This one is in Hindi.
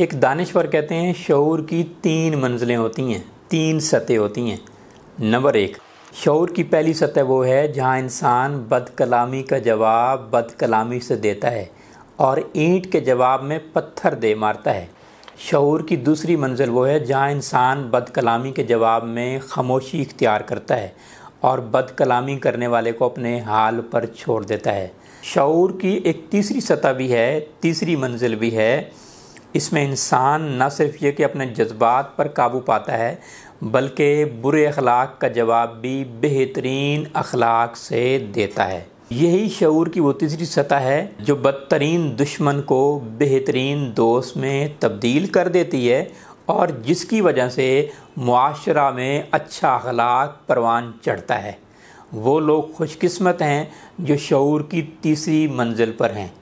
एक दानश्वर कहते हैं शौर की तीन मंजिलें होती हैं तीन सतह होती हैं नंबर एक शौर की पहली सतह वो है जहाँ इंसान बद कलामी का जवाब बद कलामी से देता है और ईंट के जवाब में पत्थर दे मारता है शौर की दूसरी मंजिल वो है जहाँ इंसान बद कलामी के जवाब में खामोशी इख्तियार करता है और बद कलामी करने वाले को अपने हाल पर छोड़ देता है शौर की एक तीसरी सतह भी है तीसरी मंजिल भी है इसमें इंसान न सिर्फ ये कि अपने जज्बात पर काबू पाता है बल्कि बुरे अखलाक का जवाब भी बेहतरीन अखलाक से देता है यही शूर की वो तीसरी सतह है जो बदतरीन दुश्मन को बेहतरीन दोस्त में तब्दील कर देती है और जिसकी वजह से माशरा में अच्छा अखलाक परवान चढ़ता है वो लोग खुशकस्मत हैं जो शूर की तीसरी मंजिल पर हैं